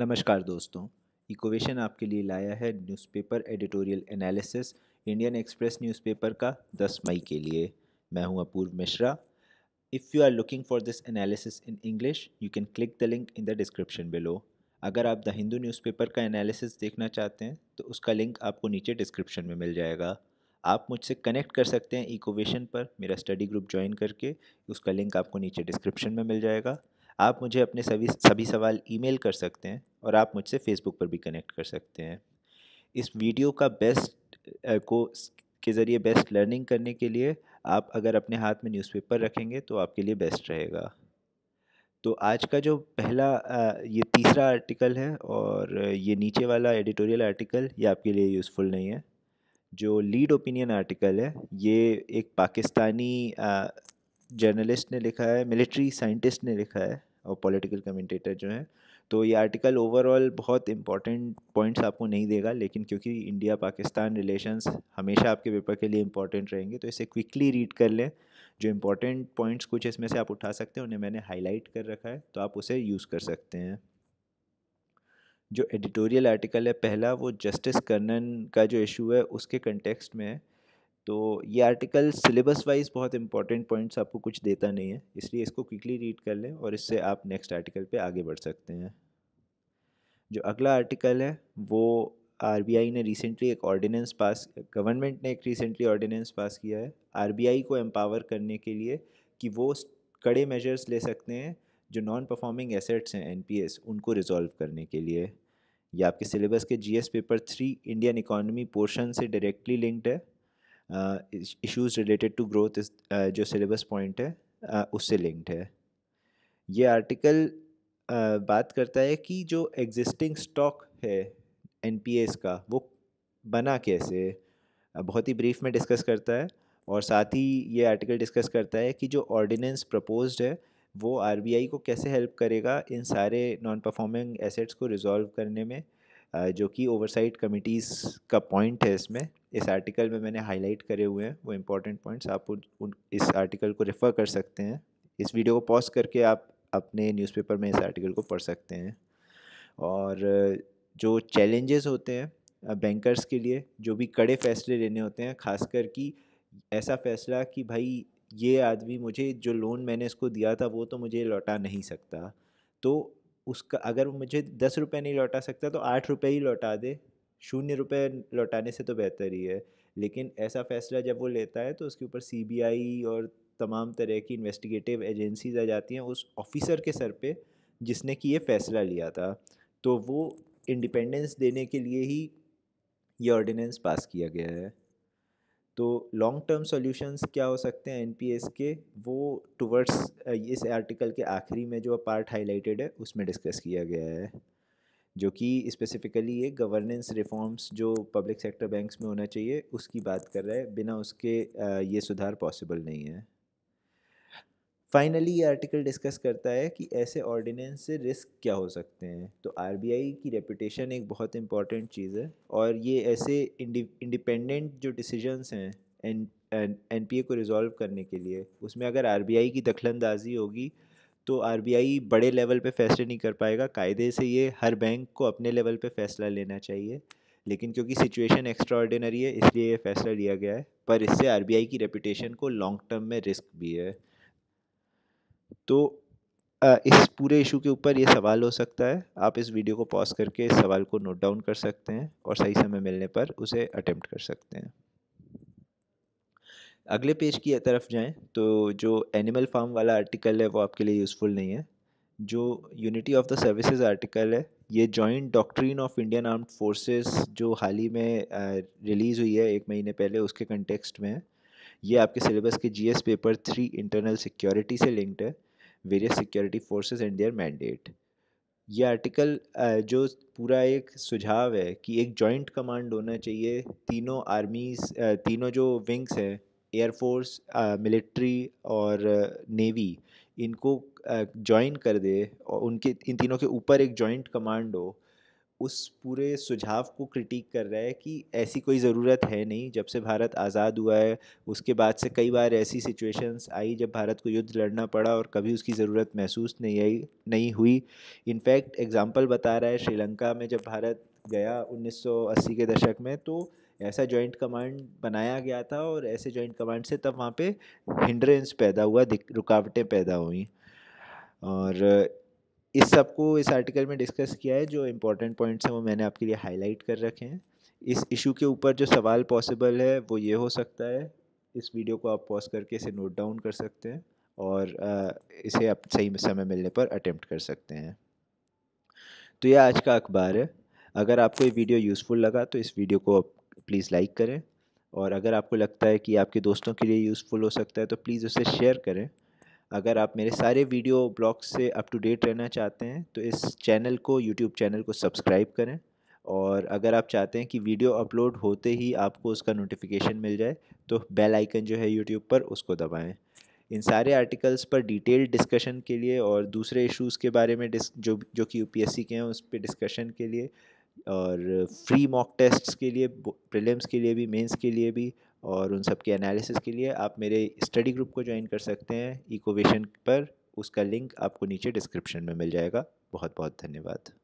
नमस्कार दोस्तों इकोवेशन आपके लिए लाया है newspaper editorial analysis Indian Express newspaper का 10 मई के लिए मैं हूं Apoorv Mishra if you are looking for this analysis in English you can click the link in the description below अगर आप द हिंदू न्यूज़पेपर का एनालिसिस देखना चाहते हैं तो उसका लिंक आपको नीचे डिस्क्रिप्शन में मिल जाएगा आप मुझसे कनेक्ट कर सकते हैं इकोवेशन पर मेरा स्टडी ग्रुप ज्वाइन करके उसका लिंक आपको नीचे डिस्क्रिप्शन में मिल जाएगा आप मुझे अपने सभी सभी सवाल ईमेल कर सकते हैं और आप मुझसे फेसबुक पर भी कनेक्ट कर सकते हैं इस वीडियो का बेस्ट को के ज़रिए बेस्ट लर्निंग करने के लिए आप अगर अपने हाथ में न्यूज़पेपर रखेंगे तो आपके लिए बेस्ट रहेगा तो आज का जो पहला ये तीसरा आर्टिकल है और ये नीचे वाला एडिटोरियल आर्टिकल ये आपके लिए यूज़फुल नहीं है जो लीड ओपिनियन आर्टिकल है ये एक पाकिस्तानी जर्नलिस्ट ने लिखा है मिलिट्री साइंटिस्ट ने लिखा है और पॉलिटिकल कमेंटेटर जो हैं तो ये आर्टिकल ओवरऑल बहुत इंपॉर्टेंट पॉइंट्स आपको नहीं देगा लेकिन क्योंकि इंडिया पाकिस्तान रिलेशंस हमेशा आपके पेपर के लिए इंपॉर्टेंट रहेंगे तो इसे क्विकली रीड कर लें जो इंपॉर्टेंट पॉइंट्स कुछ इसमें से आप उठा सकते हैं उन्हें मैंने हाईलाइट कर रखा है तो आप उसे यूज़ कर सकते हैं जो एडिटोरियल आर्टिकल है पहला वो जस्टिस कर्नन का जो इशू है उसके कंटेक्सट में है तो ये आर्टिकल सिलेबस वाइज बहुत इंपॉर्टेंट पॉइंट्स आपको कुछ देता नहीं है इसलिए इसको क्विकली रीड कर लें और इससे आप नेक्स्ट आर्टिकल पे आगे बढ़ सकते हैं जो अगला आर्टिकल है वो आरबीआई ने रिसेंटली एक ऑर्डिनेंस पास गवर्नमेंट ने एक रिसेंटली ऑर्डिनेंस पास किया है आरबीआई को एम्पावर करने के लिए कि वो कड़े मेजर्स ले सकते हैं जो नॉन परफॉर्मिंग एसेट्स हैं एनपीएस उनको रिजॉल्व करने के लिए ये आपके सिलेबस के GS paper three Indian economy portion से डायरेक्टली लिंक्ड है इश्यूज़ रिलेटेड टू ग्रोथ इस जो सिलेबस पॉइंट है uh, उससे लिंक्ड है ये आर्टिकल uh, बात करता है कि जो एग्जिस्टिंग स्टॉक है एन का वो बना कैसे uh, बहुत ही ब्रीफ में डिस्कस करता है और साथ ही ये आर्टिकल डिस्कस करता है कि जो ऑर्डिनेंस प्रपोज्ड है वो आरबीआई को कैसे हेल्प करेगा इन सारे नॉन परफॉर्मिंग एसेट्स को रिजॉल्व करने में जो कि ओवरसाइट कमिटीज़ का पॉइंट है इसमें इस आर्टिकल में मैंने हाईलाइट करे हुए हैं वो इम्पोर्टेंट पॉइंट्स आप उन, उन इस आर्टिकल को रेफ़र कर सकते हैं इस वीडियो को पॉज करके आप अपने न्यूज़पेपर में इस आर्टिकल को पढ़ सकते हैं और जो चैलेंजेस होते हैं बैंकर्स के लिए जो भी कड़े फैसले लेने होते हैं खासकर कि ऐसा फैसला कि भाई ये आदमी मुझे जो लोन मैंने इसको दिया था वो तो मुझे लौटा नहीं सकता तो उसका अगर मुझे दस रुपये नहीं लौटा सकता तो आठ रुपये ही लौटा दे शून्य रुपये लौटाने से तो बेहतर ही है लेकिन ऐसा फ़ैसला जब वो लेता है तो उसके ऊपर सी और तमाम तरह की इन्वेस्टिगेटिव एजेंसीज आ जाती हैं उस ऑफिसर के सर पे जिसने कि ये फ़ैसला लिया था तो वो इंडिपेंडेंस देने के लिए ही ये ऑर्डिनेंस पास किया गया है तो लॉन्ग टर्म सॉल्यूशंस क्या हो सकते हैं एन के वो टुवर्ड्स इस आर्टिकल के आखिरी में जो पार्ट हाईलाइटेड है उसमें डिस्कस किया गया है जो कि स्पेसिफ़िकली ये गवर्नेंस रिफॉर्म्स जो पब्लिक सेक्टर बैंक्स में होना चाहिए उसकी बात कर रहा है बिना उसके ये सुधार पॉसिबल नहीं है फाइनली ये आर्टिकल डिस्कस करता है कि ऐसे ऑर्डिनेंस से रिस्क क्या हो सकते हैं तो आर की रेपूटेशन एक बहुत इंपॉर्टेंट चीज़ है और ये ऐसे इंडिपेंडेंट जो डिसीजनस हैं एन एन पी ए को रिजॉल्व करने के लिए उसमें अगर आई की दखलंदाजी होगी तो आर बड़े लेवल पे फैसले नहीं कर पाएगा कायदे से ये हर बैंक को अपने लेवल पे फैसला लेना चाहिए लेकिन क्योंकि सिचुएशन एक्स्ट्रा ऑर्डिनरी है इसलिए ये फैसला लिया गया है पर इससे आर की रेपुटेशन को लॉन्ग टर्म में रिस्क भी है तो इस पूरे इशू के ऊपर ये सवाल हो सकता है आप इस वीडियो को पॉज करके इस सवाल को नोट डाउन कर सकते हैं और सही समय मिलने पर उसे अटैम्प्ट कर सकते हैं अगले पेज की तरफ जाएं तो जो एनिमल फार्म वाला आर्टिकल है वो आपके लिए यूज़फुल नहीं है जो unity of the services article है ये joint doctrine of Indian armed forces जो हाल ही में रिलीज़ हुई है एक महीने पहले उसके कंटेक्सट में है ये आपके सिलेबस के GS paper three internal security से लिंक्ड है various security forces and their mandate ये आर्टिकल जो पूरा एक सुझाव है कि एक जॉइंट कमांड होना चाहिए तीनों आर्मीज तीनों जो विंग्स हैं एयरफोर्स मिलिट्री और नेवी इनको जॉइन कर दे और उनके इन तीनों के ऊपर एक जॉइंट कमांड हो उस पूरे सुझाव को क्रिटिक कर रहा है कि ऐसी कोई ज़रूरत है नहीं जब से भारत आज़ाद हुआ है उसके बाद से कई बार ऐसी सिचुएशंस आई जब भारत को युद्ध लड़ना पड़ा और कभी उसकी ज़रूरत महसूस नहीं आई नहीं हुई इनफैक्ट एग्ज़ाम्पल बता रहा है श्रीलंका में जब भारत गया 1980 के दशक में तो ऐसा जॉइंट कमांड बनाया गया था और ऐसे जॉइंट कमांड से तब वहाँ पे हिंड्रेंस पैदा हुआ रुकावटें पैदा हुई और इस सब को इस आर्टिकल में डिस्कस किया है जो इम्पोर्टेंट पॉइंट्स हैं वो मैंने आपके लिए हाईलाइट कर रखे हैं इस इशू के ऊपर जो सवाल पॉसिबल है वो ये हो सकता है इस वीडियो को आप पॉज करके इसे नोट डाउन कर सकते हैं और इसे आप सही समय मिलने पर अटैम्प्ट कर सकते हैं तो यह आज का अखबार है अगर आपको ये वीडियो यूज़फुल लगा तो इस वीडियो को आप प्लीज़ लाइक करें और अगर आपको लगता है कि आपके दोस्तों के लिए यूज़फुल हो सकता है तो प्लीज़ उसे शेयर करें अगर आप मेरे सारे वीडियो ब्लॉग से अप टू डेट रहना चाहते हैं तो इस चैनल को यूट्यूब चैनल को सब्सक्राइब करें और अगर आप चाहते हैं कि वीडियो अपलोड होते ही आपको उसका नोटिफिकेशन मिल जाए तो बेल आइकन जो है यूट्यूब पर उसको दबाएं इन सारे आर्टिकल्स पर डिटेल्ड डिस्कशन के लिए और दूसरे इश्यूज़ के बारे में जो जो कि यूपीएससी के हैं उस पर डिस्कशन के लिए और फ्री मॉक टेस्ट्स के लिए प्रीलिम्स के लिए भी मेंस के लिए भी और उन सब के एनालिसिस के लिए आप मेरे स्टडी ग्रुप को ज्वाइन कर सकते हैं इकोवेशन पर उसका लिंक आपको नीचे डिस्क्रिप्शन में मिल जाएगा बहुत बहुत धन्यवाद